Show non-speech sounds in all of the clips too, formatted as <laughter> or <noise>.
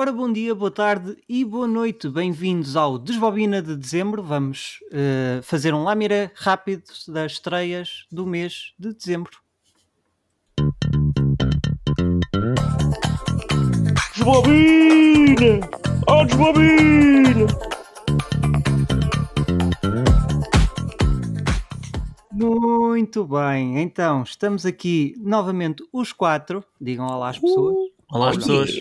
Ora, bom dia, boa tarde e boa noite. Bem-vindos ao Desbobina de Dezembro. Vamos uh, fazer um Lâmira rápido das estreias do mês de dezembro. Desbobina! Oh, desbobina! Muito bem, então estamos aqui novamente os quatro. Digam olá às pessoas. Uh, olá às pessoas.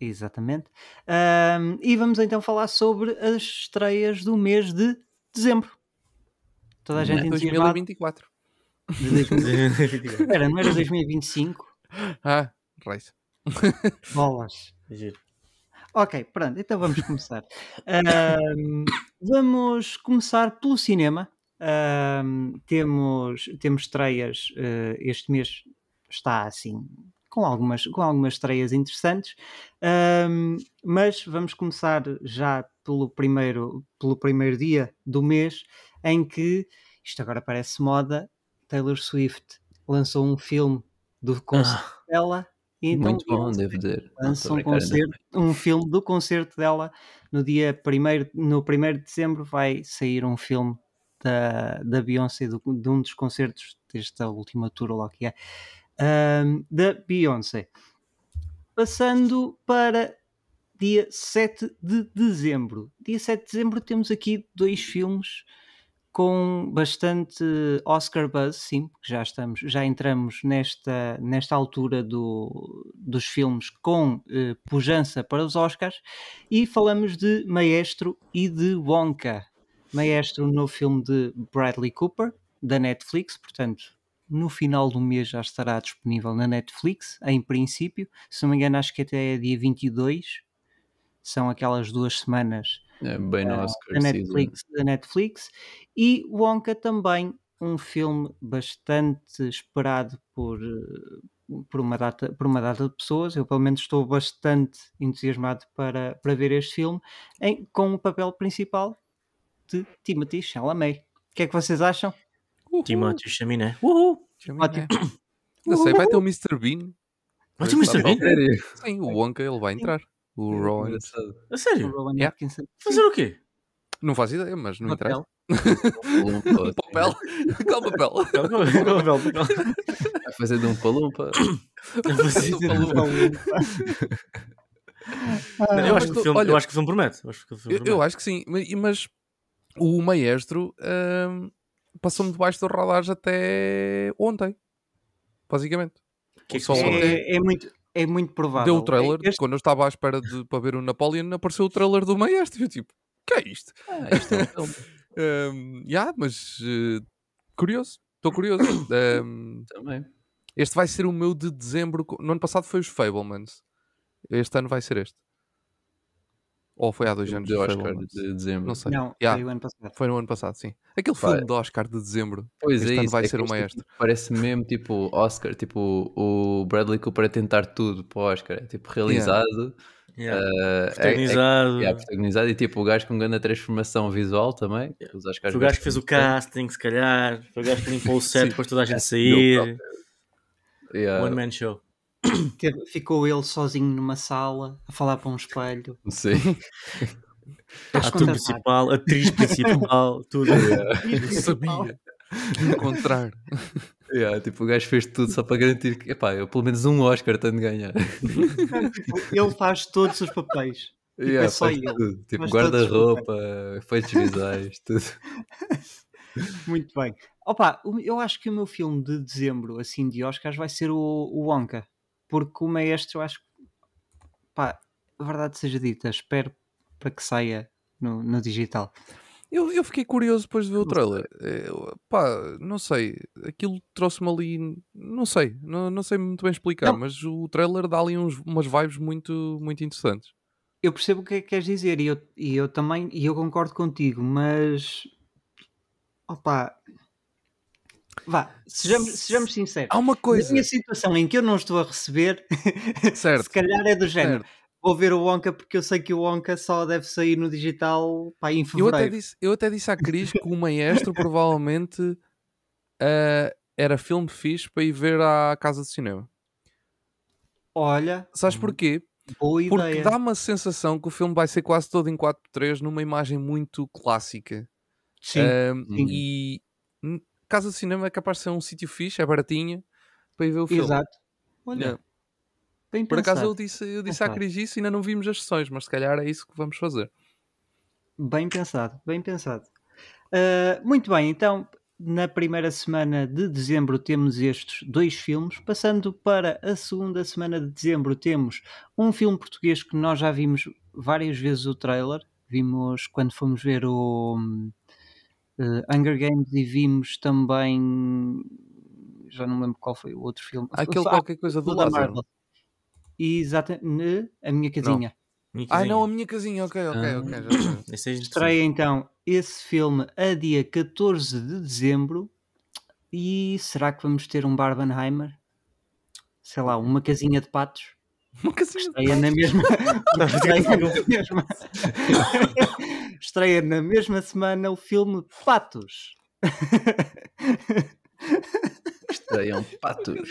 Exatamente. Um, e vamos então falar sobre as estreias do mês de dezembro. Toda a é gente em 2024. De 2024. Espera, não era 2025? Ah, reis. <laughs> Bolas. Ok, pronto, então vamos começar. Um, vamos começar pelo cinema. Um, temos, temos estreias uh, este mês, está assim com algumas, com algumas estreias interessantes. Um, mas vamos começar já pelo primeiro, pelo primeiro dia do mês em que, isto agora parece moda, Taylor Swift lançou um filme do ah, concerto ah, dela. E então, muito bom, devo dizer. Lançou um, concerto, um filme do concerto dela no dia 1 no primeiro de dezembro vai sair um filme da, da Beyoncé, do, de um dos concertos desta última tour lá que é, um, da Beyoncé. Passando para dia 7 de dezembro. Dia 7 de dezembro temos aqui dois filmes com bastante Oscar buzz, sim, porque já estamos, já entramos nesta, nesta altura do, dos filmes com eh, pujança para os Oscars e falamos de Maestro e de Wonka. Maestro, no filme de Bradley Cooper, da Netflix, portanto, no final do mês já estará disponível na Netflix, em princípio. Se não me engano, acho que até é dia 22. São aquelas duas semanas é bem uh, da, Netflix, da Netflix. E Wonka também, um filme bastante esperado por, eh, por, uma data, por uma data de pessoas. Eu, pelo menos, estou bastante entusiasmado para, para ver este filme, em, com o papel principal de Timothy Chalamet. O que é que vocês acham? Uhul. Timóteo Chaminé. <coughs> Uhul! Não sei, vai ter o Mr. Bean. Vai ter o Mr. Bean? Sim, o Wonka ele vai entrar. O é Rowan. A sério? O yeah. Fazer o quê? Não faço ideia, mas não interessa. <laughs> um <laughs> papel. Qual papel? Qual papel? Vai fazer de um palumpa. Eu acho que o filme promete. Eu acho que sim, mas o maestro. Hum, passou-me debaixo dos radares até ontem, basicamente. Que é que é, é, muito, é muito provável. Deu o trailer, é, este... quando eu estava à espera de, para ver o Napoleon, apareceu o trailer do Maestro. Eu tipo, que é isto? Ah, isto é um um, yeah, mas uh, curioso, estou curioso. Um, <coughs> Também. Este vai ser o meu de dezembro. No ano passado foi os Fablemans. Este ano vai ser este. Ou foi há dois anos? De Oscar de dezembro. Não sei. Não, yeah. foi o ano passado. Foi no ano passado, sim. Aquele filme de Oscar de dezembro. Pois este é, isso, vai é ser o maestro. Tipo, parece mesmo tipo Oscar, tipo o Bradley Cooper a tentar tudo para o Oscar. É tipo realizado. Yeah. Uh, eh, protagonizado. É, é, é, protagonizado. E tipo o gajo com grande transformação visual também. Os foi o gajo que fez o casting, se calhar. Foi o gajo que limpou o set <laughs> depois toda a gente sair. Yeah. One Man Show. É, ficou ele sozinho numa sala a falar para um espelho. Sim. Ator <laughs> principal, atriz principal, <laughs> tudo. Yeah. sabia. Encontrar. <laughs> Yeah, tipo, o gajo fez tudo só para garantir que epá, eu pelo menos um Oscar tenho de ganhar. ele faz todos os papéis. Tipo, é yeah, é só ele. Tipo, guarda-roupa, efeitos visuais, tudo. Muito bem. Opa, eu acho que o meu filme de dezembro, assim, de Oscars, vai ser o, o Wonka porque o maestro, eu acho pá, a verdade seja dita, espero para que saia no, no digital. Eu, eu fiquei curioso depois de ver o trailer. Eh, eu, pá, não sei. Aquilo trouxe-me ali. Não sei. Não, não sei muito bem explicar, não. mas o trailer dá ali uns, umas vibes muito, muito interessantes. Eu percebo o que é que queres dizer e eu, e eu também. E eu concordo contigo, mas. Opa, Vá, sejamos, sejamos sinceros. Há uma coisa. Na minha situação em que eu não estou a receber, <laughs> certo. se calhar é do género. Certo. Vou ver o Wonka porque eu sei que o Wonka só deve sair no digital pá, em fevereiro. Eu até disse, eu até disse à Cris que o Maestro provavelmente uh, <laughs> era filme fixe para ir ver à casa de cinema. Olha. Sabes hum, porquê? Boa ideia. Porque dá uma sensação que o filme vai ser quase todo em 4x3 numa imagem muito clássica. Sim. sim. E Casa de Cinema é capaz de ser um sítio fixe, é baratinho, para ir ver o filme. Exato. Olha. Bem Por acaso eu disse, eu disse à Cris isso e ainda não vimos as sessões, mas se calhar é isso que vamos fazer. Bem pensado, bem pensado. Uh, muito bem, então na primeira semana de dezembro temos estes dois filmes. Passando para a segunda semana de dezembro, temos um filme português que nós já vimos várias vezes o trailer. Vimos quando fomos ver o hum, Uh, Hunger Games e vimos também. Já não lembro qual foi o outro filme. Aquele ah, qualquer coisa do Lázaro. Marvel. Exatamente. A minha casinha. Não. ah, não, a minha casinha, ok, ok, ah. ok. Já... É Estreia então esse filme a dia 14 de dezembro. E será que vamos ter um Barbenheimer? Sei lá, uma casinha de patos? Uma casinha de patos. na mesma. Estreia na mesma. <laughs> <laughs> estreia na mesma semana o filme Patos. Estreiam <laughs> patos.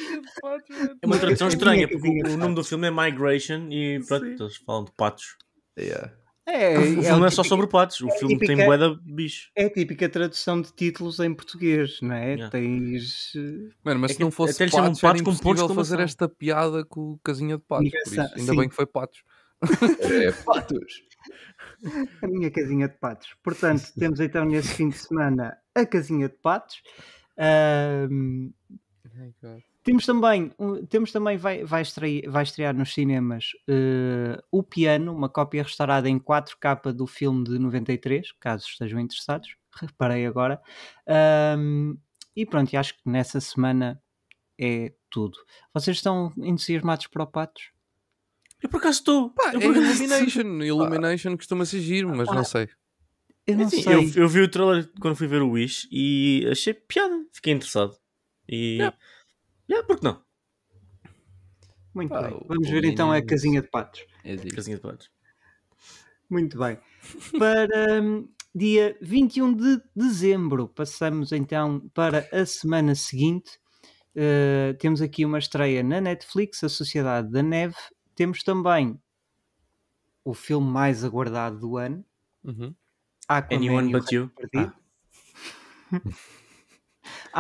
É uma tradução estranha, porque o nome do filme é Migration e pronto, eles falam de patos. Yeah. É, o é filme é, é, só sobre patos, o é filme típica, tem boeda bicho. É a típica tradução de títulos em português, não é? Yeah. Tens. Eh, Mano, mas é se não fosse patos, patos, era impossível fazer esta piada com o casinha de patos. Isso, ainda bem que foi patos. <laughs> É, é, patos. <laughs> a minha casinha de patos. Portanto, temos então nesse fim de semana a casinha de patos. Um, temos também, temos também vai, vai, estrear, vai estrear nos cinemas uh, O Piano, uma cópia restaurada em 4K do filme de 93, caso estejam interessados, reparei agora. Um, e pronto, acho que nessa semana é tudo. Vocês estão entusiasmados para o Patos? Eu por acaso estou. Pá, eu é acaso... Illumination. <laughs> Illumination ah. costuma ser giro, mas ah. não sei. Eu não é assim, sei. Eu, eu, vi o trailer quando fui ver o Wish e achei piada. Fiquei interessado. E. Yeah. Yeah, porque não? Muito ah, bem. Vamos ver então a casinha de patos. É casinha de patos. Muito bem. Para hum, dia 21 de dezembro, passamos então para a semana seguinte. Uh, temos aqui uma estreia na Netflix, A Sociedade da Neve, temos também o filme mais aguardado do ano. Uhum. Aquaman Anyone but you. Perdido. Ah.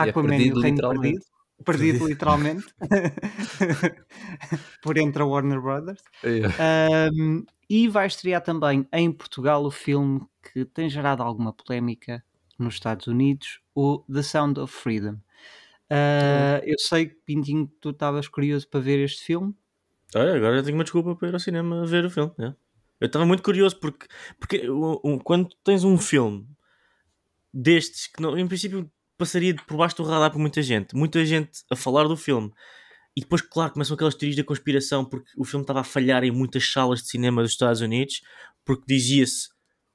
<laughs> Aquaman é perdido, e o Reino Perdido. Perdido literalmente. <laughs> Por entre a Warner Brothers. Um, e vai estrear também em Portugal o filme que tem gerado alguma polémica nos Estados Unidos, o The Sound of Freedom. Uh, eu sei que Pintinho, tu estavas curioso para ver este filme. Olha, agora eu tenho uma desculpa para ir ao cinema ver o filme. Eu estava muito curioso porque, porque um, quando tens um filme destes que não, em princípio passaria por baixo do radar por muita gente, muita gente a falar do filme. E depois, claro, começam aquelas teorias da conspiração porque o filme estava a falhar em muitas salas de cinema dos Estados Unidos porque dizia-se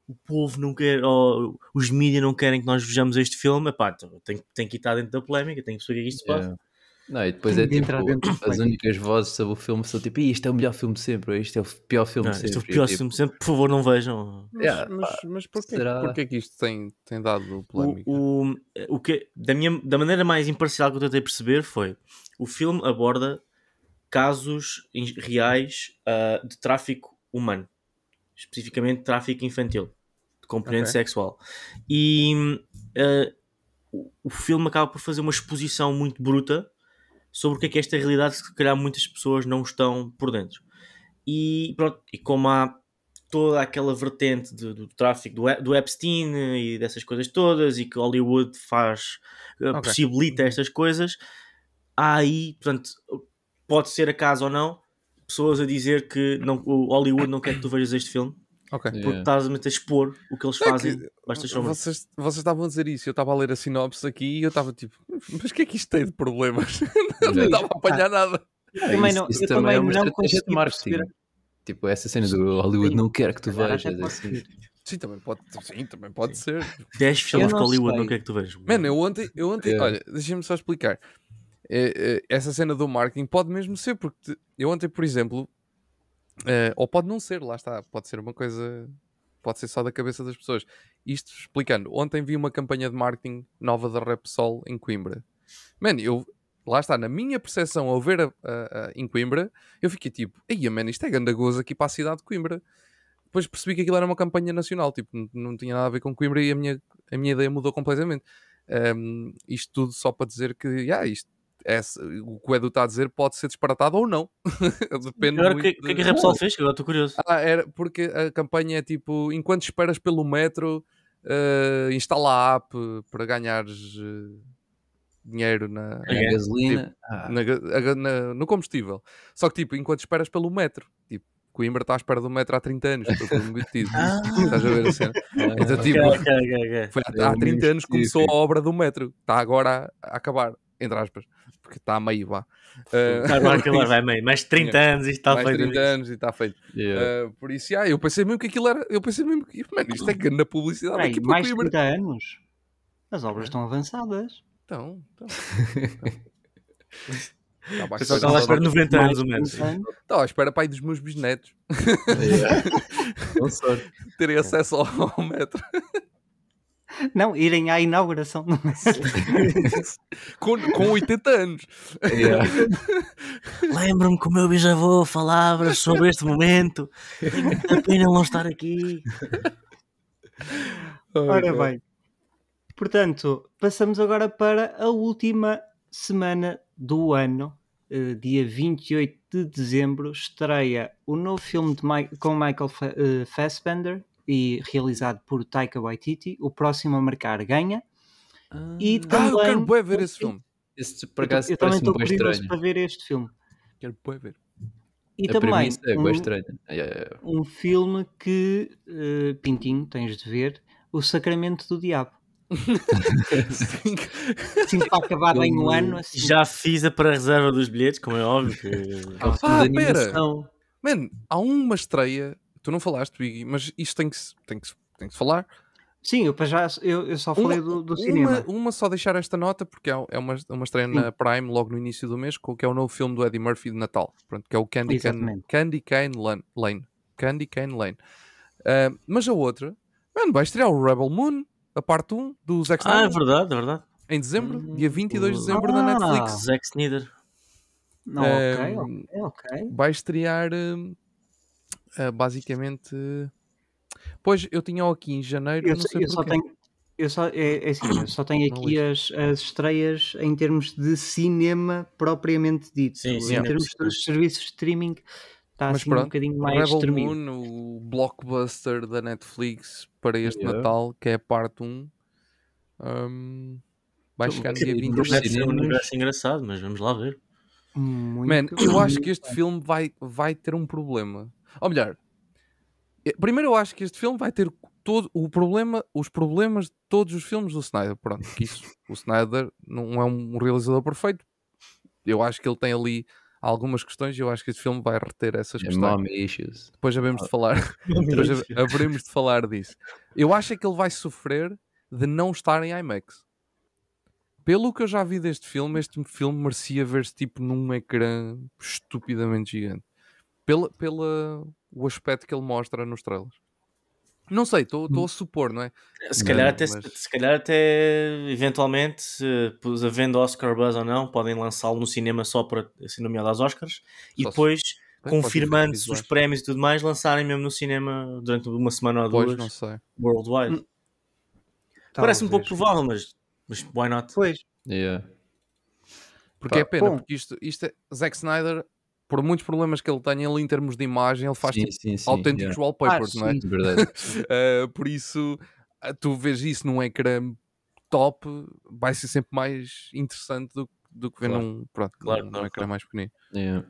o povo não quer, ou os mídias não querem que nós vejamos este filme. Epá, então, tem, tem que estar dentro da polémica, tem que perceber o que é que isto se passa. Yeah. Não, e depois é tipo, as únicas vozes sobre o filme são tipo, isto é o melhor filme de sempre, ou isto é o pior filme não, de sempre. Isto é o pior tipo, filme de sempre, por favor, não vejam. Mas, yeah, mas, mas porquê, será... porquê que isto tem, tem dado polémica? O, o, o que, da, minha, da maneira mais imparcial que eu tentei perceber foi, o filme aborda casos reais uh, de tráfico humano, especificamente tráfico infantil, de componente okay. sexual. E uh, o, o filme acaba por fazer uma exposição muito bruta sobre o que é, que é esta realidade que se calhar muitas pessoas não estão por dentro. E, pronto, e como há toda aquela vertente de, do tráfico do, do, Epstein e dessas coisas todas, e que Hollywood faz, eh, okay. possibilita estas coisas, há aí, portanto, pode ser acaso ou não, pessoas a dizer que não, o Hollywood não quer que tu vejas este filme, Ok. Porque yeah. estás-me a expor o que eles é fazem. Que vocês, vocês estavam a dizer isso, eu estava a ler a sinopse aqui e eu estava tipo, mas o que é que isto tem de problemas? <laughs> não estava a apanhar ah. nada. Eu é também isso, não, isso eu também, também é uma não de marketing. Perceber. Tipo, essa cena do Hollywood sim. não quer que tu vejas. Assim. Sim, também pode, sim, também pode sim. ser. 10 filmes com Hollywood não quer que tu vejas. Mano, eu ontem, eu ontem é. olha, deixa-me só explicar. É, essa cena do marketing pode mesmo ser, porque eu ontem, por exemplo, Uh, ou pode não ser, lá está, pode ser uma coisa, pode ser só da cabeça das pessoas. Isto explicando, ontem vi uma campanha de marketing nova da Repsol em Coimbra. Mano, eu, lá está, na minha percepção ao ver a, a, a, em Coimbra, eu fiquei tipo, aí, mano, isto é gandagoso aqui para a cidade de Coimbra. Depois percebi que aquilo era uma campanha nacional, tipo, não, não tinha nada a ver com Coimbra e a minha, a minha ideia mudou completamente. Um, isto tudo só para dizer que, yeah, isto essa, o que o Edu está a dizer pode ser disparatado ou não. <laughs> Depende Agora, o que, de... É que a Repsol fez? Agora estou curioso. Ah, era porque a campanha é tipo: enquanto esperas pelo metro, uh, instala a app para ganhares uh, dinheiro na, na gasolina, tipo, ah. na, na, no combustível. Só que, tipo, enquanto esperas pelo metro, tipo. Coimbra está à espera do metro há 30 anos, <laughs> ah. Estás a ver assim? Então, tipo, okay, okay, okay. Foi, há, 30 é anos começou a obra do metro, está agora a acabar, entre aspas porque está meio, vá. Uh, claro, claro, vai meio, mais 30 é. anos e está feito. 30 isso. anos e está feito. Yeah. Uh, por isso, yeah, eu pensei mesmo que aquilo era. Eu pensei mesmo que. Mano, é isto é <laughs> na publicidade. mais de 30 anos? As obras é. estão avançadas. Estão, estão. <laughs> Estava tá, à espera de 90 anos, o menos. Estava à espera pai dos meus bisnetos. <laughs> Yeah. Terem acesso ao metro. <laughs> Não, irem à inauguração do Messi. <laughs> com, com 80 anos. Yeah. <laughs> Lembro-me que o meu bisavô falava sobre este momento. Tenho muita pena não estar aqui. Oh, Ora bem. Portanto, passamos agora para a última semana do ano. Uh, dia 28 de dezembro estreia o novo filme Mike, com Michael eh, Fassbender, e realizado por Taika Waititi, o próximo a marcar ganha. Ah, e também, ah eu quero bem ver esse filme. Este, por acaso, eu, eu também estou curioso para ver este filme. Quero bem ver. E é, a também é um, é, um filme que, uh, Pintinho, tens de ver, O Sacramento do Diabo. <laughs> Sim, para acabar em um ano. Assim. Já fiz a pré-reserva dos bilhetes, como é óbvio. Que... Ah, pera! Mano, há uma estreia Tu não falaste, Biggie, mas isto tem que, tem que, tem que falar. Sim, eu, já, eu, eu só falei uma, do, do, cinema. Uma, uma, só deixar esta nota, porque é, é uma, uma estreia Sim. na Prime logo no início do mês, que é o novo filme do Eddie Murphy de Natal, pronto, que é o Candy, Can, Candy Cane Lane. Candy Cane Lane. Uh, mas a outra, mano, vai estrear o Rebel Moon, a parte 1 do Zack Snyder. Ah, é verdade, é verdade. Em dezembro, hum, dia 22 de dezembro, ah, na Netflix. Zack Snyder. Não, ok, ah, ok. Vai estrear hum, uh, basicamente. Pois, eu tinha aqui em janeiro. Eu, eu só tenho. Eu só, é, é assim, eu só tenho aqui as, as estreias em termos de cinema propriamente dito. Sim, sim, em é termos dos de serviços de streaming, está assim pronto, um bocadinho mais Rebel Moon, o blockbuster da Netflix para este yeah. Natal, que é a parte 1. Um, hum, vai então, chegar no dia 20 de setembro. engraçado, mas vamos lá ver. Muito Man, eu acho que este filme vai, vai ter um problema ou melhor, eh, primeiro eu acho que este filme vai ter todo o problema, os problemas de todos os filmes do Snyder. Pronto, que isso, o Snyder não é um realizador perfeito. Eu acho que ele tem ali algumas questões e eu acho que este filme vai reter essas é questões. Depois já de ah. falar, <laughs> depois haveremos de falar disso. Eu acho é que ele vai sofrer de não estar em IMAX. Pelo que eu já vi deste filme, este filme merecia ver-se tipo num ecrã estupidamente gigante pelo pela, o aspecto que ele mostra nos trailers. Não sei, estou a supor, não é? Se calhar, não, até, mas... se calhar até eventualmente, havendo Oscar Buzz ou não, podem lançá-lo no cinema só para ser nomeado aos Oscars e depois, se... confirmando-se os prémios e tudo mais, lançarem mesmo no cinema durante uma semana ou duas. Pois, não sei. Worldwide. Hum. Parece um pouco provável, mas, mas why not? Pois. Yeah. Porque é Pá, é pena, bom. porque isto, isto é, Zack Snyder por muitos problemas que ele tem ele, em termos de imagem, ele faz sim, tipo, sim, sim, autênticos yeah. wallpapers, ah, não é? Sim, verdade. uh, <laughs> por isso, ah, tu vês isso num ecrã top, vai ser sempre mais interessante do, do que ver claro. num, pronto, claro, num, não, num ecrã mais pequenino. Yeah.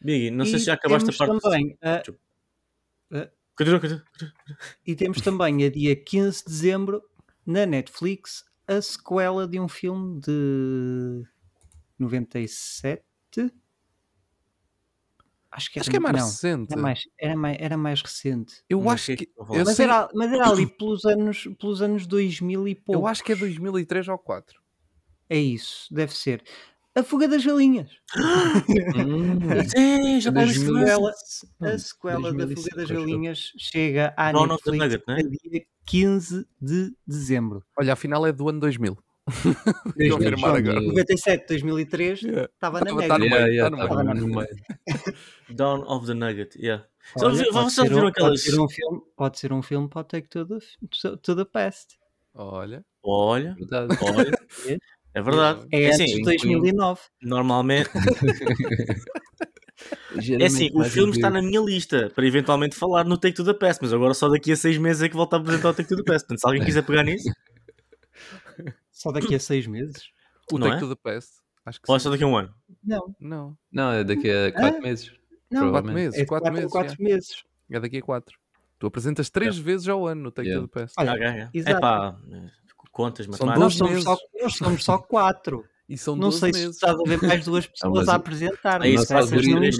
Big, não e sei se já acabaste a parte. Também, de... uh, uh, e temos também a dia 15 de dezembro na Netflix a sequela de um filme de 97 Acho que, é acho que é mais não, recente. Era mais, era mais, era mais recente. Eu acho que. mas, era, mas era ali <coughs> pelos anos, pelos anos 2000 e pouco. Eu acho que é 2003 ou 4. É isso, deve ser. A Fuga das Galinhas. Ah! Sim, <laughs> é, já tá a é sequela, a hum, sequela da Fuga das Galinhas chega à Netflix no dia 15 de dezembro. Olha, afinal é do ano 2000. <laughs> Confirmar agora. 97, 2003, estava yeah. na Nugget. Está no meio. Yeah, yeah, tá no, meio. no <laughs> Dawn of the Nugget, yeah. Olha, Vocês pode, ser viram um, aquelas... pode, ser um filme, pode ser um filme para o Take to the, the Past. Olha. Olha. É verdade. Olha. <laughs> É verdade. É. é, é antes assim, de 2009. Normalmente. é assim, o filme está na minha lista para eventualmente falar no Take to the Past, mas agora só daqui a seis meses é que volta a apresentar o Take to the Past. Portanto, se alguém quiser pegar nisso. Só daqui a seis meses? O não Take é? to the Past. Acho que Ou é só daqui a um ano? Não. Não. Não, é daqui a quatro ah? meses. Não, quatro meses. É quatro, quatro meses, quatro é. meses. É daqui a quatro. Tu apresentas três vezes ao ano no Take yeah. to the Past. Olha, okay, yeah. é pá, contas, mas nós, somos só, nós somos só quatro. E são não sei meses. se está a haver mais duas <laughs> então, pessoas não, a apresentar. É isso, nosso algoritmo, é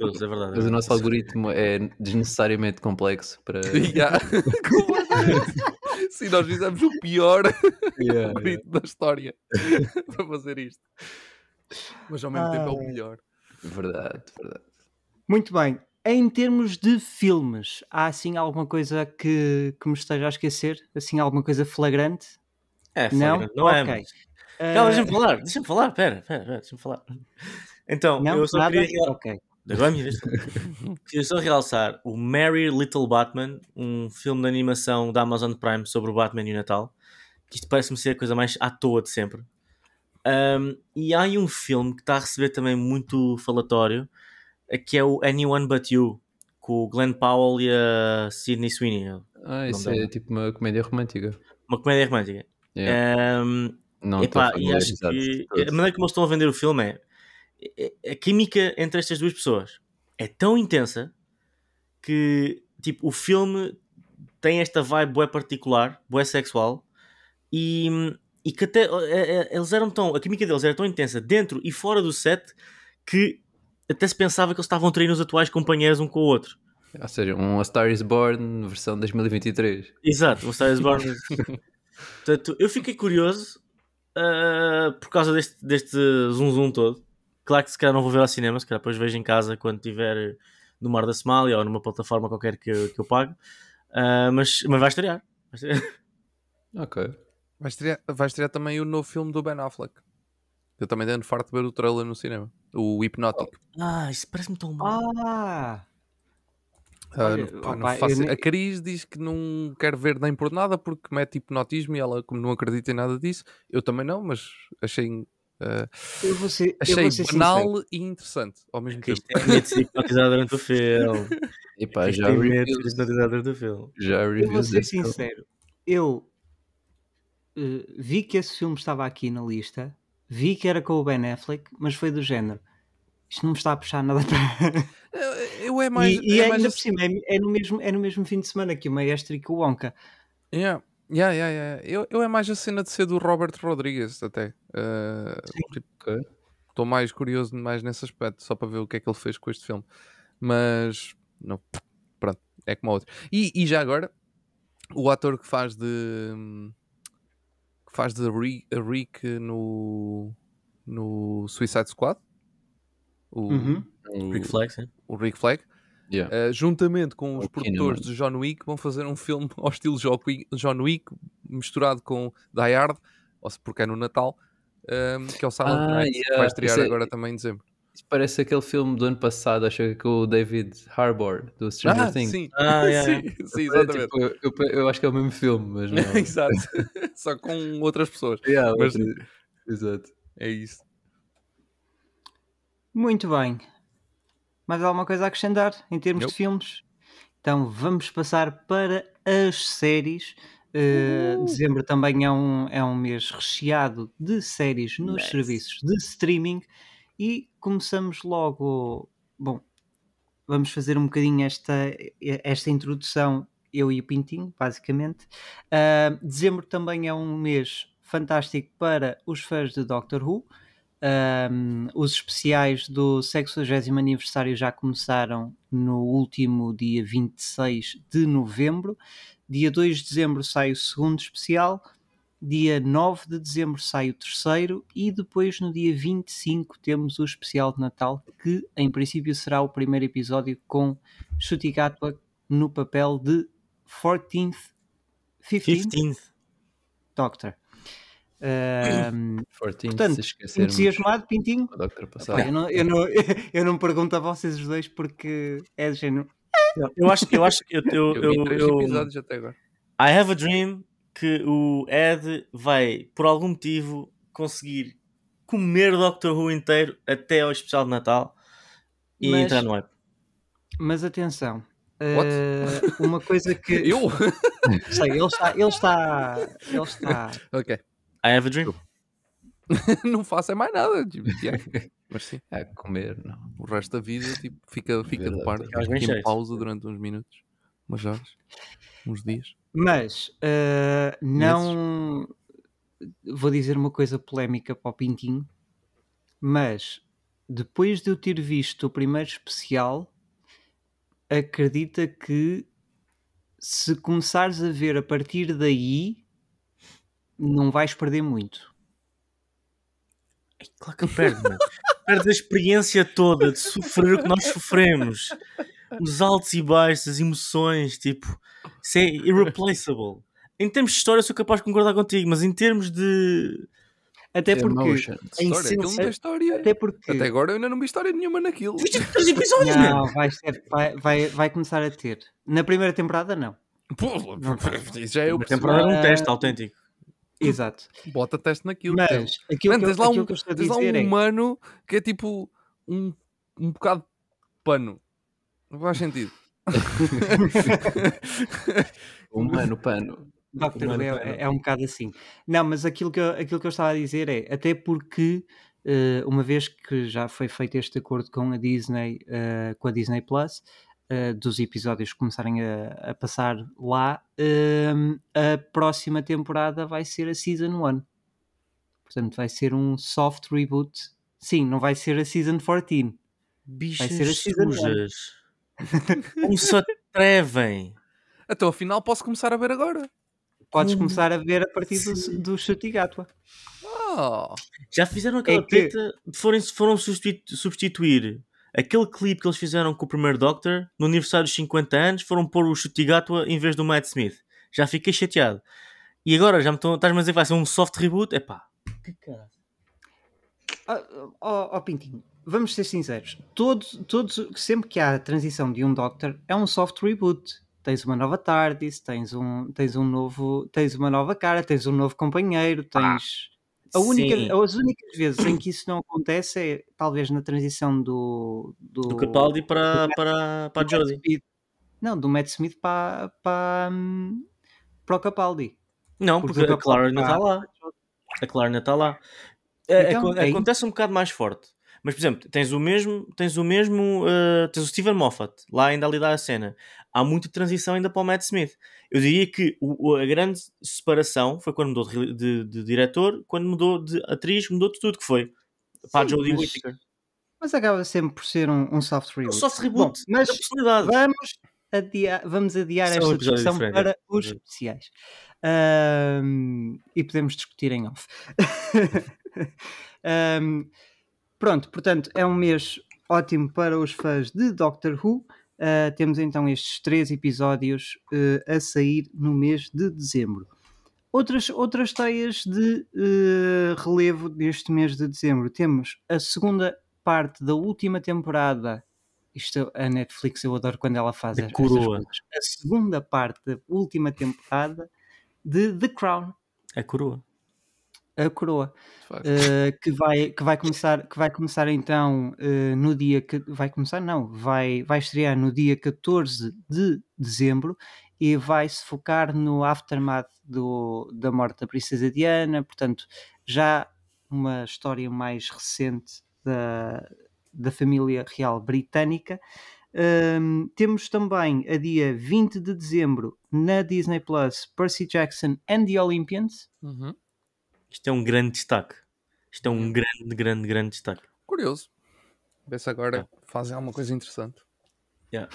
nosso é verdade. Mas o nosso algoritmo é desnecessariamente complexo para. <laughs> <laughs> Sim, nós fizemos o pior <laughs> yeah, <laughs> yeah. da história <laughs> para fazer isto. Mas ao mesmo ah, tempo é o melhor. Ah. Verdade, verdade. Muito bem. Em termos de filmes, há assim alguma coisa que, que me esteja a esquecer? Assim, alguma coisa flagrante? É, flagrante. Não? não é. Okay. Mas... Uh... Não, ah, deixa-me falar, deixa-me falar, pera, pera, pera deixa-me falar. Então, não, eu só nada? queria. Okay. Agora me vez. <laughs> Queria só realçar o Merry Little Batman, um filme de animação da Amazon Prime sobre o Batman e o Natal. Que isto parece-me ser a coisa mais à toa de sempre. Um, e há aí um filme que está a receber também muito falatório, eh, que é o Anyone But You, com o Glenn Powell e a Sidney Sweeney. Ah, isso é tipo uma comédia romântica. Uma comédia romântica. Yeah. Um, não epá, e acho que a maneira como eles estão a vender o filme é é, é, a química entre estas duas pessoas é tão intensa que tipo, o filme tem esta vibe bué particular, bué sexual e, e que até é, eles eram tão, a química deles era tão intensa dentro e fora do set que até se pensava que eles estavam traindo os atuais companheiros um com o outro. Ou seja, um A Star is Born versão 2023. Exato, um A Star is Born. <laughs> Portanto, eu fiquei curioso uh, por causa deste, deste zoom zoom todo. Claro que se calhar não vou ver ao cinema, se calhar depois vejo em casa quando tiver eh, no Mar da Somália ou numa plataforma qualquer que, eu, que eu Uh, mas, mas vai estrear. Vai estrear. <laughs> Ok. Vai estrear, vai estrear também o novo filme do Ben Affleck. Eu também dando farto de ver o trailer no cinema. O Hipnótico. Ah, isso parece-me tão mal. Ah! ah pá, não faço... nem... A Cris diz que não quer ver nem por nada porque mete hipnotismo e ela, como não acredita em nada disso, eu também não, mas achei Uh, eu vou ser, achei eu vou banal sincero. e interessante ao mesmo que tempo. Isto é medo de durante o filme. <laughs> Epá, já é medo durante o filme. Já eu vou ser sincero. Eu uh, vi que esse filme estava aqui na lista, vi que era com o Ben Affleck, mas foi do género. Isto não me está a puxar nada para. <laughs> eu é mais. E, é e mais ainda por cima, é, é, no mesmo, é no mesmo fim de semana que o Maestro e que o Wonka. Yeah. Yeah, yeah, yeah. Eu, eu é mais a cena de ser do Robert Rodrigues, até. Uh, estou mais curioso mais nesse aspecto, só para ver o que é que ele fez com este filme. Mas, não, pronto, é como a outra. E, e já agora, o ator que faz de. que faz de Rick no. no Suicide Squad. O, uhum. o Rick Flag, sim. O Rick Flag. Yeah. Uh, juntamente com os produtores de John Wick, vão fazer um filme <laughs> ao estilo John Wick, misturado com Die Hard, ou se porque é no Natal, ehm, que é o Silent ah, Night, yeah. que vai estrear é, agora também em dezembro. Isso parece aquele filme do ano passado, acho que é com o David Harbour, do Stranger ah, Things. Sim. Ah, yeah. <laughs> sim, sim, exatamente. Tipo, eu, eu, eu, acho que é o mesmo filme, mas não. <laughs> Exato, só com outras pessoas. Yeah, mas... Exato. É isso. Muito bem mais alguma coisa a acrescentar em termos nope. de filmes? Então vamos passar para as séries. Uh, dezembro também é um, é um mês recheado de séries nos nice. serviços de streaming e começamos logo. Bom, vamos fazer um bocadinho esta, esta introdução, eu e o Pintinho, basicamente. Uh, dezembro também é um mês fantástico para os fãs de Doctor Who. Um, os especiais do 60 aniversário já começaram no último dia 26 de novembro. Dia 2 de dezembro sai o segundo especial. Dia 9 de dezembro sai o terceiro. E depois, no dia 25, temos o especial de Natal, que em princípio será o primeiro episódio com Chuticatua no papel de 14th. 15th? 15th. Doctor. Um, <coughs> Fortinho, portanto, entusiasmado, Pintinho. Eu não, eu, não, <laughs> eu não pergunto a vocês os dois porque é de género. Eu acho que eu acho que eu, eu, eu, eu, eu episódios até agora. I have a dream que o Ed vai, por algum motivo, conseguir comer o Doctor Who inteiro até ao especial de Natal e mas, entrar no app. Mas atenção, uh, uma coisa que <laughs> eu sei, ele está, ele está, ele está. <laughs> Ok I have a dream. <laughs> não faço é mais nada. Tipo, yeah. É. <laughs> Mas sim, é comer. Não. O resto da vida tipo, fica, fica de parte. Fica em pausa durante uns minutos, umas horas, uns dias. Mas uh, não. Vou dizer uma coisa polémica para o Pintinho, mas depois de eu ter visto o primeiro especial, acredita que se começares a ver a partir daí não vais perder muito. claro que perde, mano. perde a experiência toda de sofrer o que nós sofremos. Os altos e baixos, as emoções, tipo, isso é irreplaceable. Em termos de história, sou capaz de concordar contigo, mas em termos de. Até é porque. história, até, porque... até agora eu ainda não vi história nenhuma naquilo. Viste três episódios, Não, vai, ser, vai, vai, vai começar a ter. Na primeira temporada, não. Pô, não, isso já é o temporada é um ah. teste autêntico. Exato. Bota teste naquilo. Mas tens. aquilo Mano, tens lá um, tens lá um humano é... que é tipo um, um bocado de pano. Não faz sentido. <laughs> humano pano. humano, é, pano. é um bocado assim. Não, mas aquilo que eu, aquilo que eu estava a dizer é até porque eh, uma vez que já foi feito este acordo com a Disney, eh, com a Disney Plus, eh, dos episódios começarem a, a passar lá, um, ehm, a próxima temporada vai ser a Season 1. Portanto, vai ser um soft reboot. Sim, não vai ser a Season 14. Bichas vai ser a Season sujas. <laughs> Como se atrevem? Então, final posso começar a ver agora. Podes hum. começar a ver a partir do, do Chutigatua. Oh. Já fizeram é aquela é que... treta Foram foram substituir aquele clipe que eles fizeram com o primeiro Doctor, no aniversário dos 50 anos, foram pôr o Chutigatua em vez do Matt Smith. Já fiquei chateado. E agora já me estás-me a dizer que vai ser um soft reboot? Epá, que cara. Oh, ah, oh, oh, Pintinho, vamos ser sinceros. Todos, sempre que há a transição de um Doctor, é um soft reboot. Tens uma nova TARDIS, tens um, tens um novo, tens uma nova cara, tens um novo companheiro, tens... Ah a única, as únicas vezes em que isso não acontece é talvez na transição do. Do, do Capaldi para, do para, para, para Jodie. Não, do Matt Smith para, para, hum, para o Capaldi. Não, porque, porque a Clara ainda está tá lá. A Clara ainda está lá. É, então, é, é, acontece um bocado mais forte. Mas, por exemplo, tens o mesmo, tens o mesmo, uh, tens o Steven Moffat, lá ainda ali dá a cena há muita transição ainda para o Matt Smith. Eu diria que o, a grande separação foi quando mudou de, de, de, diretor, quando mudou de atriz, mudou de tudo que foi para Sim, a Jodie Whittaker. Mas acaba sempre por ser um, um soft reboot. É um soft reboot, Bom, mas vamos adiar, vamos adiar é esta discussão para é os especiais. Um, e podemos discutir em off. um, <laughs> pronto, portanto, é um mês ótimo para os fãs de Doctor Who. Uh, temos então estes três episódios uh, a sair no mês de dezembro. Outras, outras teias de uh, relevo deste mês de dezembro. Temos a segunda parte da última temporada. Isto a Netflix eu adoro quando ela faz as coroa. A segunda parte da última temporada de The Crown. A coroa a coroa uh, que vai que vai <laughs> começar que vai começar então uh, no dia que vai começar não vai vai estrear no dia 14 de dezembro e vai se focar no aftermath do, da morte da princesa Diana portanto já uma história mais recente da, da família real britânica um, ehm, temos também a dia 20 de dezembro na Disney Plus Percy Jackson and the Olympians. Uhum. Isto é um grande destaque. Isto é um hum. grande, grande, grande destaque. Curioso. Vê se agora yeah. fazem alguma coisa interessante. Yeah.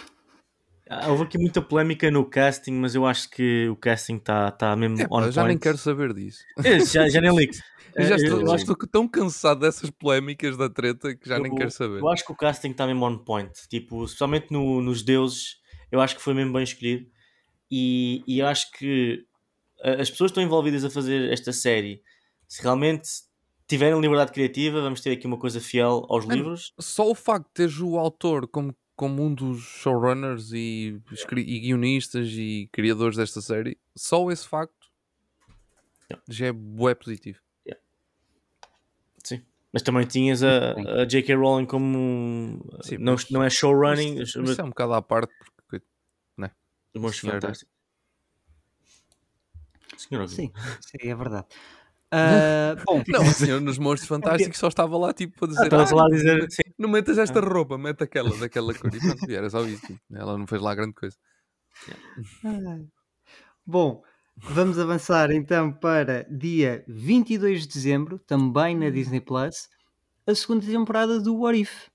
Ah, houve aqui muita polémica no casting, mas eu acho que o casting está tá mesmo é, on já point. nem quero saber disso. É, já, já nem ligo. <laughs> eu já é, estou, eu, acho que tão cansado dessas polémicas da treta que já eu, nem quero saber. Eu acho que o casting está mesmo on point. Tipo, especialmente no, nos deuses, eu acho que foi mesmo bem escolhido. E, e eu acho que as pessoas que estão envolvidas a fazer esta série se realmente tiverem liberdade criativa, vamos ter aqui uma coisa fiel aos livros. Só o facto de teres o autor como, como um dos showrunners e, e guionistas e criadores desta série, só esse facto yeah. já é bué positivo. Yeah. Sim. Mas também tinhas a, a J.K. Rowling como. Sim, não, não é showrunning. Isso, isso é um bocado à parte, porque. Né? Mas fantástico. Senhora. Sim, sim, é verdade. Uh, <laughs> bom, não, <laughs> o senhor nos Monstros Fantásticos só estava lá tipo para dizer, ah, dizer sim. não metas esta ah. roupa, mete aquela daquela cor e pronto, era só isso. Tipo, ela não fez lá grande coisa. Ah. <laughs> Bom, vamos avançar então para dia 22 de dezembro, também na hum. Disney Plus, a segunda temporada do What If.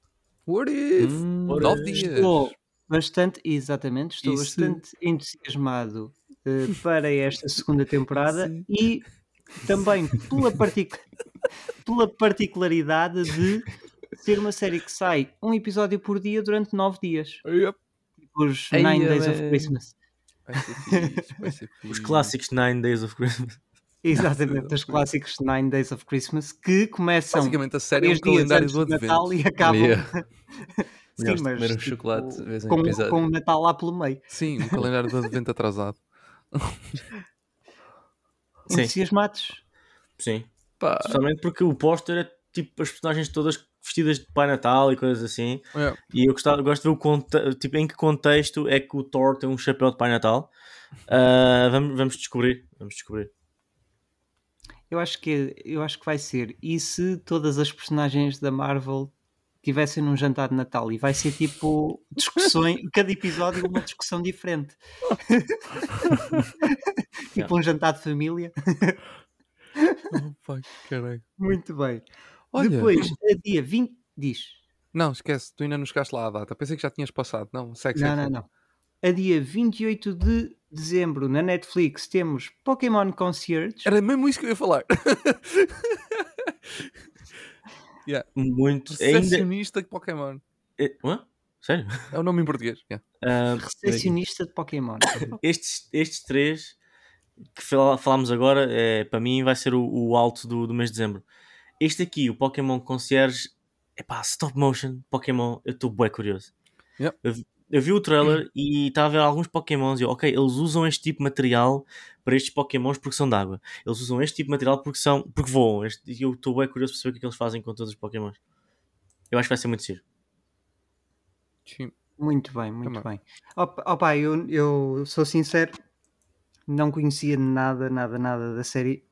What If? Hum, nove Estou bastante, exatamente, estou isso. bastante entusiasmado uh, para esta segunda temporada e também pela, partic... pela particularidade de ser uma série que sai um episódio por dia durante nove dias. Yep. Os Ei, Nine Days of é- Christmas. <laughs> os clássicos Nine Days of Christmas. Exatamente, os clássicos Nine Days of Christmas que começam. Basicamente a série é um calendário do Natal e acabam. Yeah. <laughs> Sim, mas, comer um tipo, chocolate com, com o Natal lá pelo meio. Sim, um calendário do Advento atrasado. <laughs> entusiasmados. Sim. principalmente Especialmente porque o póster é tipo as personagens todas vestidas de Pai Natal e coisas assim. É. E eu gostava, gosto de ver o conte- tipo, em que contexto é que o Thor tem um chapéu de Pai Natal. Uh, vamos, vamos descobrir. Vamos descobrir. Eu acho, que, eu acho que vai ser. E se todas as personagens da Marvel tivessem num jantar de Natal e vai ser tipo discussões, <laughs> cada episódio uma discussão diferente. <laughs> tipo um jantar de família. Opa, oh, caralho. Muito bem. Olha... Depois, é dia 20, diz. Não, esquece, tu ainda não chegaste lá à data. Pensei que já tinhas passado. Não, segue, Não, não, não. A dia 28 de dezembro, na Netflix, temos Pokémon Concierge. Era mesmo isso que eu ia falar. <laughs> Yeah. Muito. Recepcionista ainda... de Pokémon. É... Hã? Sério? É o nome em português. Yeah. Uh, de Pokémon. <laughs> estes, estes três que falámos agora, é, para mim vai ser o, o alto do, do, mês de dezembro. Este aqui, o Pokémon Concierge, é pá, stop motion, Pokémon, eu estou bem curioso. Yep eu vi o trailer hum. e estava a ver alguns Pokémons e eu, ok, eles usam este tipo de material para estes Pokémons porque são d'água. Eles usam este tipo de material porque são porque voam. Este, e eu estou bem curioso para saber o que, é que eles fazem com todos os Pokémons. Eu acho que vai ser muito giro. Sim. Muito bem, muito Também. bem. Opa, oh, opa eu, eu sou sincero, não conhecia nada, nada, nada da série.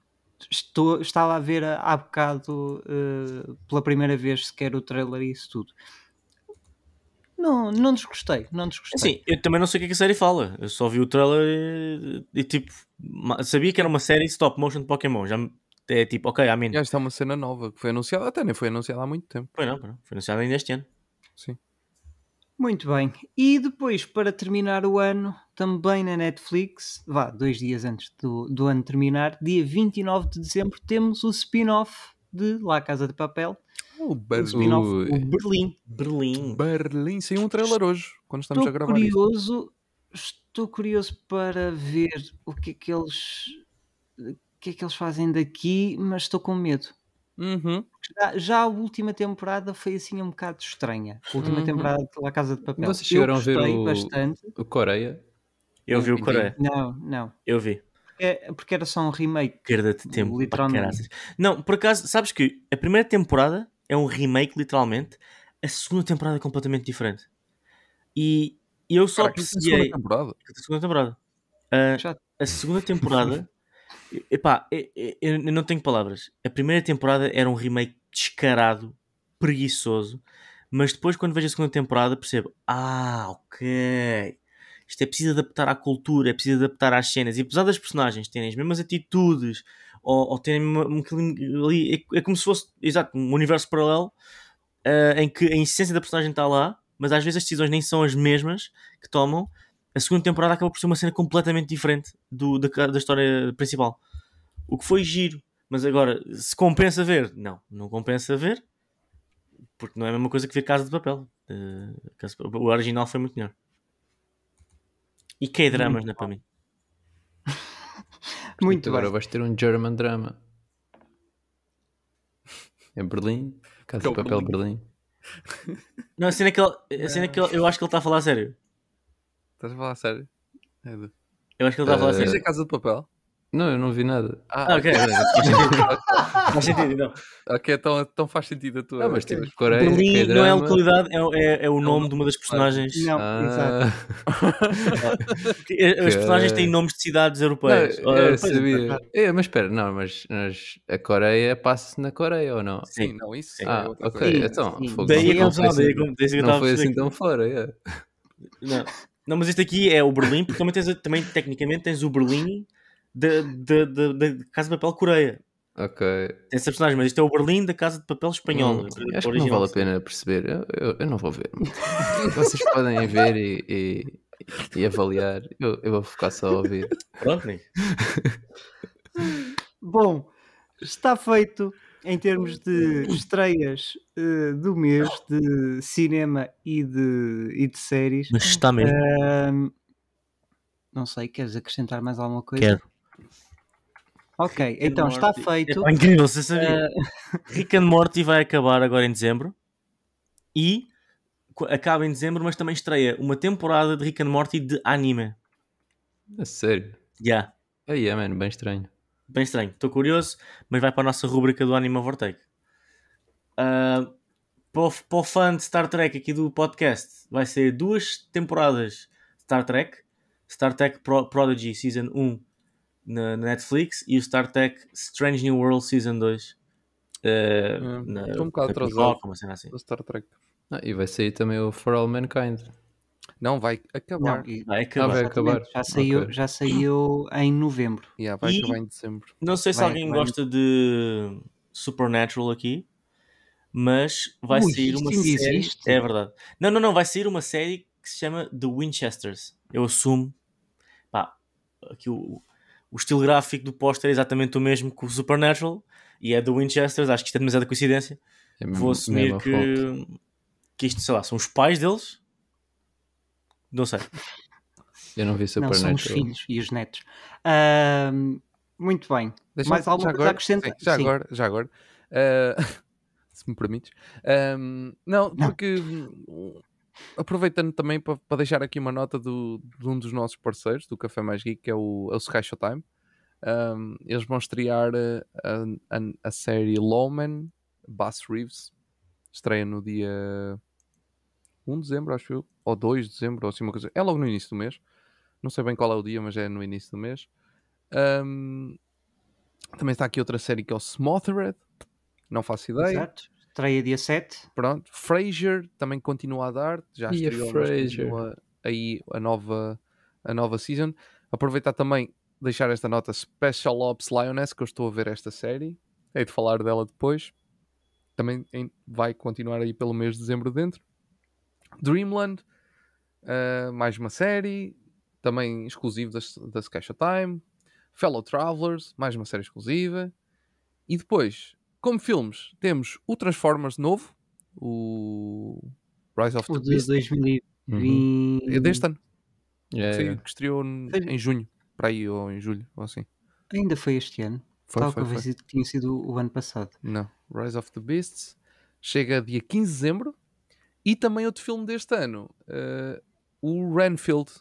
Estou, estava a ver há bocado uh, pela primeira vez sequer o trailer e isso tudo. Não, não desgostei, não desgostei. Sim, eu também não sei o que, é que a série fala. Eu só vi o trailer e, e tipo, sabia que era uma série stop motion de Pokémon. Já é tipo, ok, a mean. Já está uma cena nova que foi anunciada, até nem foi anunciada há muito tempo. Foi não, foi anunciada ainda este ano. Sim. Muito bem. E depois, para terminar o ano, também na Netflix, vá, dois dias antes do, do ano terminar, dia 29 de dezembro, temos o spin-off de La Casa de Papel, o, Ber... o... o Berlim. Berlim. Berlim sem um trailer hoje, quando estamos a gravar. Curioso, Estou curioso para ver o que é que eles o que é que eles fazem daqui, mas estou com medo. Uhum. Já, já, a última temporada foi assim um bocado estranha. A última uhum. temporada pela Casa de Papel. Vocês chegaram a ver o, bastante. o Coreia? Eu vi o Coreia. Não, não. Eu vi. É, porque era só um remake. Perda de tempo. Literalmente. Não, por acaso, sabes que a primeira temporada é um remake, literalmente. A segunda temporada é completamente diferente. E eu só Caraca, é é A segunda temporada? Ah, a segunda temporada. Uh, a segunda temporada. epá, eu, é, eu não tenho palavras. A primeira temporada era um remake descarado, preguiçoso. Mas depois, quando vejo a segunda temporada, percebo: ah, ok. Isto é preciso adaptar à cultura, é preciso adaptar às cenas. E apesar das personagens terem as mesmas atitudes, ou, ou terem um, um, ali. É, é, como se fosse, exato, um universo paralelo uh, em que a essência da personagem está lá, mas às vezes as decisões nem são as mesmas que tomam. A segunda temporada acaba por ser uma cena completamente diferente do, da, da história principal. O que foi giro. Mas agora, se compensa ver? Não, não compensa ver, porque não é a mesma coisa que ver Casa de Papel. Uh, o original foi muito melhor. E que dramas, hum. não é para mim? <laughs> Muito Agora bem. vais ter um German drama. Em é Berlim. Casa de é Papel Berlim. Não, a cena é que ele. que eu acho que ele está a falar a sério. Estás a falar a sério? Eu acho que ele está a falar a eh, sério. a Casa de Papel? Não, eu não vi nada. Ah, ah ok. <laughs> faz sentido, então. Ok, então, então faz sentido a tua. Não, mas temos tipo, Coreia. Berlim não é localidade, é, é, é o é nome não, de uma das personagens. Não, ah. exato. <laughs> As personagens têm nomes de cidades europeias. Não, eu, ah, é. sabia. É, mas espera, não, mas, mas a Coreia passa-se na Coreia ou não? Sim, não, isso. Sim. Ah, é ok, sim, então. Sim. daí não, foi, assim, não foi assim tão fora, yeah. É. Não. não, mas este aqui é o Berlim, porque também, tens, também tecnicamente tens o Berlim da, da, Casa de Papel Coreia. Ok. Tem essa personagem, mas isto é o Berlim da Casa de Papel Espanhola. Hum, acho que não vale a pena perceber. Eu, eu, eu não vou ver. <laughs> Vocês podem ver e, e e avaliar. Eu, eu vou ficar só a ouvir. Pronto. <laughs> Bom, está feito em termos de estreias uh, do mês de cinema e de, e de séries. Mas está mesmo. Uh, não sei, queres acrescentar mais alguma coisa? Quero. Ok, Rick então está feito. É incrível, você sabia. Uh... Eh, <laughs> Rick and Morty vai acabar agora em dezembro e acaba em dezembro, mas também estreia uma temporada de Rick and Morty de anime. sério? Já. Yeah. é yeah, bem estranho. Bem estranho. Estou curioso, mas vai para a nossa rubrica do Anime Overtake. Uh, para, o, para o fã de Star Trek aqui do podcast, vai ser duas temporadas de Star Trek. Star Trek Pro Prodigy Season 1 na, Netflix e o Star Trek Strange New World Season 2. Uh, eh, é, estou um bocado atrasado. Como assim. Star Trek. Ah, e vai sair também o For All Mankind. Não, vai acabar. Não, vai ah, acabar. Ah, vai acabar. Já, saiu, okay. já saiu em novembro. Yeah, vai e, acabar em dezembro. Não sei se vai, alguém vai... gosta de Supernatural aqui, mas vai Ui, sair uma série. Existe? É verdade. Não, não, não. Vai sair uma série que se chama The Winchesters. Eu assumo. Pá, aqui o, o estilo gráfico do póster é exatamente o mesmo que o Supernatural e é do Winchester, acho que isto é demasiada coincidência. É Vou assumir que, que isto, sei lá, são os pais deles. Não sei. Eu não vi Supernatural. Não, são os filhos e os netos. Uh, muito bem. Deixa Mais alguma coisa acrescentar? já agora, já agora. Uh, <laughs> se me permites. não, não, porque aproveitando também para, deixar aqui uma nota do, de um dos nossos parceiros do Café Mais Geek, que é o, é o Sky Showtime. Um, eles vão estrear eh, a, a, a série Lawman Bass Reeves. Estreia no dia 1 de dezembro, acho eu, ou 2 de dezembro, ou assim uma coisa. É logo no início do mês. Não sei bem qual é o dia, mas é no início do mês. Um, também está aqui outra série que é o Smothered. Não faço ideia. Exato. Estreia dia 7. Pronto. Frasier também continua a dar. Já e estreou, continua aí a nova, a nova season. Aproveitar também, deixar esta nota Special Ops Lioness, que eu estou a ver esta série. Hei de falar dela depois. Também vai continuar aí pelo mês de dezembro dentro. Dreamland, uh, mais uma série, também exclusivo da, da Sketch Time. Fellow Travelers, mais uma série exclusiva. E depois, como filmes, temos o Transformers novo, o Rise of o the Beast. 2020. Uhum. É deste ano. Yeah. É, Sim, é. que estreou em junho, para aí, ou em julho, ou assim. Ainda foi este ano. Foi, tenha tinha sido o ano passado. Não. Rise of the Beasts chega dia 15 de dezembro. E também outro filme deste ano, uh, o Renfield,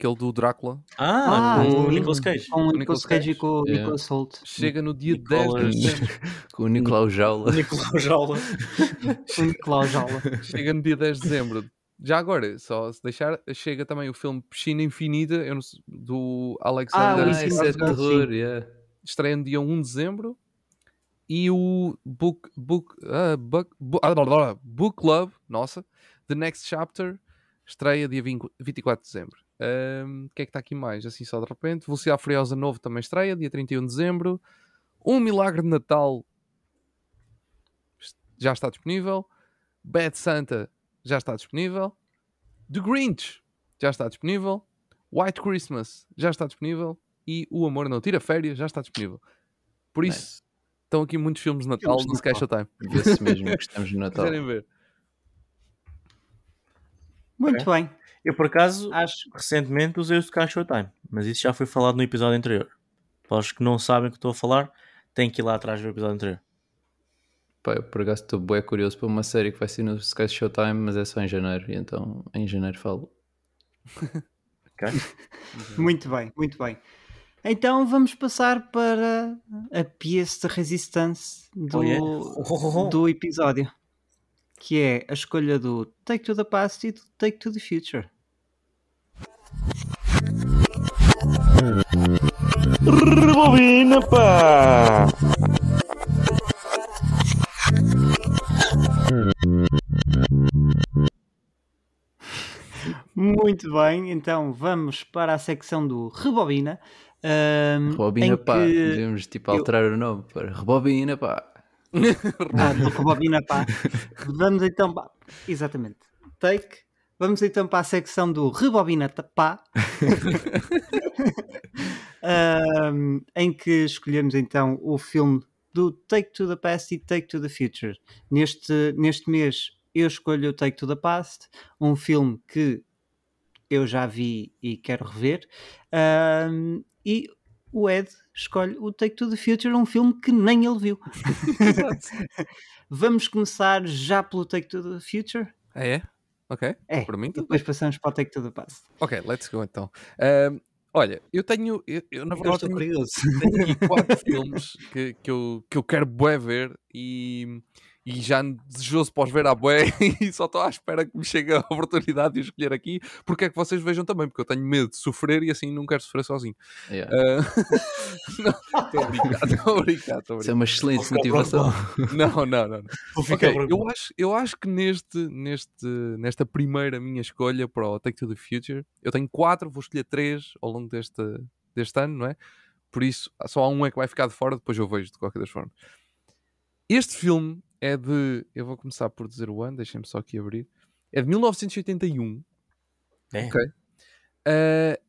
aquele do Drácula. Ah, ah com o Nicolas Cage. Com o Nicolas Cage e com o Nicolas Holt. Chega no dia Nicolas... 10 de dezembro. <laughs> com o Nicolau Jaula. Nicolau Jaula. <laughs> o Nicolau Jaula. Chega no dia 10 de dezembro. Já agora, só se deixar, chega também o filme Piscina Infinita sei, do Alexander. Ah, isso é terror, yeah. Estreia no dia 1 de dezembro. E o Book, book, uh, book, book, uh, book Club, nossa, The Next Chapter, estreia dia 20, 24 de dezembro. O um, que é que está aqui mais? Assim só de repente. Velocidade Furiosa novo também estreia, dia 31 de dezembro. Um Milagre de Natal já está disponível. Bad Santa já está disponível. The Grinch já está disponível. White Christmas já está disponível. E O Amor Não Tira Férias já está disponível. Por isso, Bem. estão aqui muitos filmes de Natal no caixa Showtime. Vê-se mesmo que estamos no <laughs> Natal. Querem ver? Muito bem. Eu, por acaso, acho... recentemente usei o Sky Showtime, mas isso já foi falado no episódio anterior. Para os que não sabem o que estou a falar, têm que ir lá atrás do episódio anterior. Pá, eu por acaso estou bem curioso para uma série que vai ser no Sky Showtime, mas é só em janeiro, e então em janeiro falo. okay. <laughs> muito bem, muito bem. Então vamos passar para a pièce de resistência do, oh, yeah. oh, <laughs> oh, do episódio que é a escolha do Take to the Past e do Take to the Future. Rebobina, pá! Muito bem, então vamos para a secção do Rebobina. Um, Rebobina, pá, devemos tipo alterar eu... o nome para Rebobina, pá rebobina, <laughs> ah, pá. Vamos então, pá. Exatamente. Take. Vamos então para a secção do Rebobina Pá, um, <laughs> em que escolhemos então o filme do Take to the Past e Take to the Future. Neste, neste mês eu escolho o Take to the Past, um filme que eu já vi e quero rever, um, e o Ed escolhe o Take to the Future, um filme que nem ele viu. <laughs> Vamos começar já pelo Take to the Future? Ah, é? Ok. É. Por mim, então. depois passamos para o Take to the Past. Ok, let's go então. Um, olha, eu tenho. Eu, eu na verdade, eu tenho, tenho, aqui quatro <laughs> filmes que, que, eu, que eu quero bué ver e e já desejoso para os ver à bué <laughs> e só estou à espera que me chegue a oportunidade de escolher aqui, porque é que vocês vejam também, porque eu tenho medo de sofrer e assim não quero sofrer sozinho. Yeah. Uh... Ah, <laughs> obrigado Isso é uma excelente motivação. Não, não, não. não. Okay, eu, acho, eu acho que neste, neste, nesta primeira minha escolha para o Take to the Future, eu tenho quatro, vou escolher três ao longo deste, deste ano, não é? Por isso, só há um é que vai ficar de fora, depois eu vejo de qualquer das formas. Este filme é de. Eu vou começar por dizer o ano, deixem-me só aqui abrir. É de 1981. É. Ok. Uh,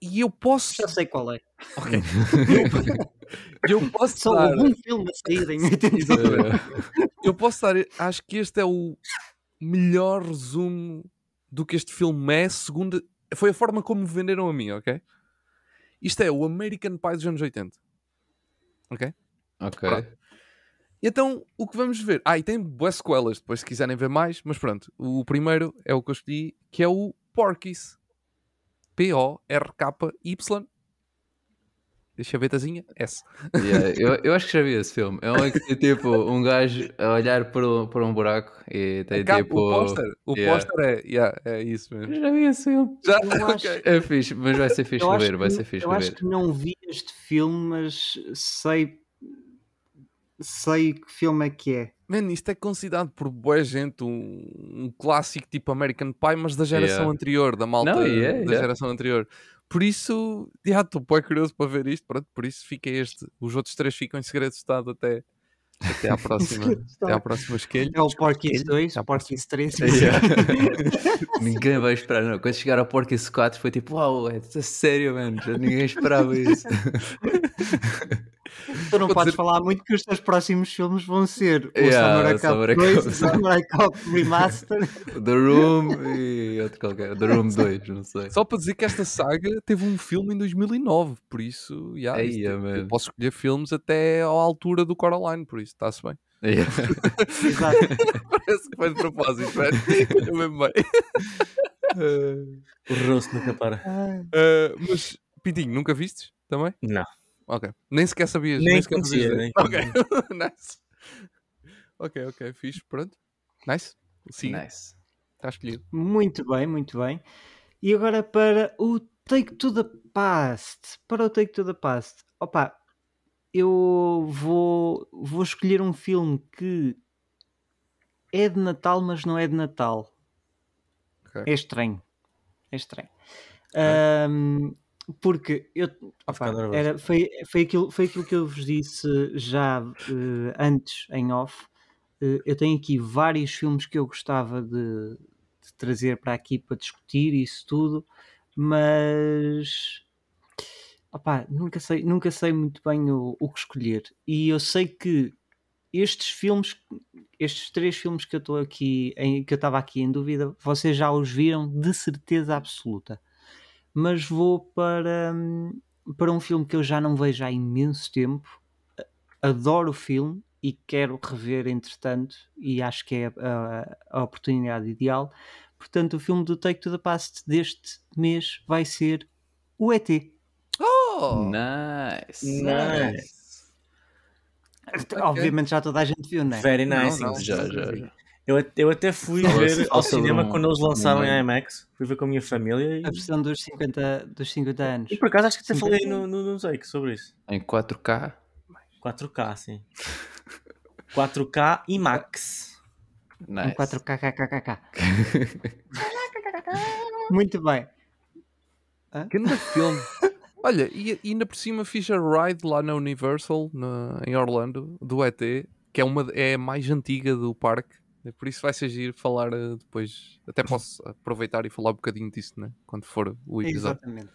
e eu posso. Já sei qual é. Ok. <laughs> eu, posso. Só dar... algum filme a sair em 81. eu posso dar. Acho que este é o melhor resumo do que este filme é, segundo. Foi a forma como me venderam a mim, ok? Isto é o American Pie dos anos 80. Ok? Ok. Pronto. Então, o que vamos ver? Ah, e tem boas sequelas, depois se quiserem ver mais, mas pronto, o primeiro é o que eu escolhi, que é o Porkis. P-O-R-K-Y. Deixa eu ver, Tazinha. S. Yeah, eu, eu, acho que já vi esse filme. É um tipo um gajo a olhar para um, para um buraco e tem Acá, tipo. O póster. O yeah. póster é. Yeah, é isso mesmo. Eu já vi esse filme. Já? Acho... É fixe, mas vai ser fixe de ver. Vai ser fixe eu acho ver. que não vi este filme, mas sei sei que filme é que é. Mano, isto é considerado por boa gente um, um clássico tipo American Pie, mas da geração yeah. anterior, da malta Não, yeah, da yeah. geração anterior. Por isso, já estou bem curioso para ver isto, pronto, por isso fica este. Os outros três ficam em segredo de Estado até, até à <laughs> próxima, até à próxima esquelha. É o Porky's 2, o Porky's 3. ninguém vai esperar, não. Quando chegar ao Porky's 4 foi tipo, uau, é sério, mano, já ninguém esperava isso. <laughs> Tu não podes dizer... falar muito que os teus próximos filmes vão ser o yeah, Samurai, Cop 2, o Samurai Cop Remaster, <laughs> The Room e outro qualquer, The Room 2, não sei. Só para dizer que esta saga teve um filme em 2009, por isso, yeah, Eia, isto, é, man. eu posso escolher filmes até à altura do Coraline, por isso está-se bem. Yeah. <laughs> Exato. Parece que foi de propósito, velho. É? mesmo bem. Uh... <laughs> O rosto nunca para. Uh, mas, Pitinho, nunca vistes também? Não. Ok. Nem sequer sabias. Nem, nem sequer conhecia. Nem ok. <laughs> nice. Ok, ok. Fiz. Pronto. Nice. Sim. Nice. Está escolhido. Muito bem, muito bem. E agora para o Take to the Past. Para o Take to the Past. Opa, eu vou, vou escolher um filme que é de Natal, mas não é de Natal. Okay. É estranho. É estranho. Okay. Um, porque eu opa, era, foi, foi, aquilo, foi aquilo que eu vos disse já uh, antes em off. Uh, eu tenho aqui vários filmes que eu gostava de, de, trazer para aqui para discutir isso tudo, mas opa, nunca, sei, nunca sei muito bem o, o que escolher. E eu sei que estes filmes, estes três filmes que eu estou aqui, em, que eu estava aqui em dúvida, vocês já os viram de certeza absoluta mas vou para, hum, para um filme que eu já não vejo há imenso tempo. Adoro o filme e quero rever entretanto, e acho que é a, a oportunidade ideal. Portanto, o filme do Take to the Past deste mês vai ser o ET. Oh! Nice! Nice! Obviamente já toda a gente viu, não é? Very nice, não, não. já, já. já. Eu, eu até fui Falou ver ao cinema um, quando eles lançaram um... em IMAX. Fui ver com a minha família. E... A versão dos 50, dos 50 anos. E por acaso acho que até falou falei no, no, no sobre isso. Em 4K? 4K, sim. 4K e Max. Nice. Em 4K, kkkk. Muito bem. que Grande filme. <laughs> Olha, e, e ainda por cima fiz a ride lá na Universal, na, em Orlando, do ET, que é, uma, é a mais antiga do parque é por isso vai ser giro falar eh, depois. Até posso aproveitar e falar um bocadinho disso, né? Quando for o episódio. Exatamente.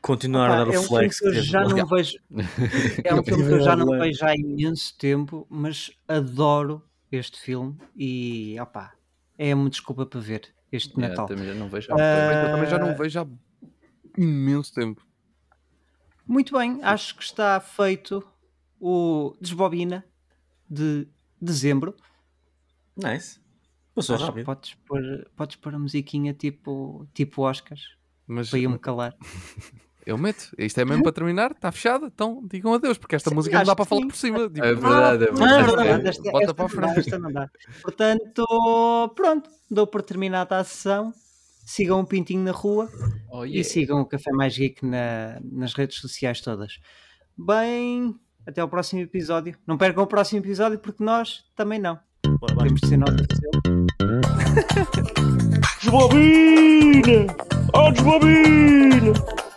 Continuar Opa, a dar é o um Que eu é já não vejo... <laughs> é um filme que eu já não vejo há imenso tempo, mas adoro este filme e opá, é uma desculpa para ver este é, Natal. Também já não vejo, uh... eu também já não vejo há imenso tempo. Muito bem, acho que está feito o Desbobina de dezembro. Nice. Passou Acho rápido. Podes pôr, podes pôr a musiquinha tipo, tipo Oscars Mas... para eu me calar. <laughs> Eu meto. Isto é mesmo para terminar, está fechado. Então digam adeus, porque esta Sim, música não dá para falar sim. por cima. é verdade, é, ah, é verdade. Esta, é Bota para a frente. Esta não dá. Portanto, pronto, dou por terminada a sessão. Sigam o Pintinho na rua oh, yeah. e sigam o Café Mais Geek na, nas redes sociais todas. Bem, até ao próximo episódio. Não percam o próximo episódio, porque nós também não. Temos de ser nós a Desbobina! Oh, desbobina!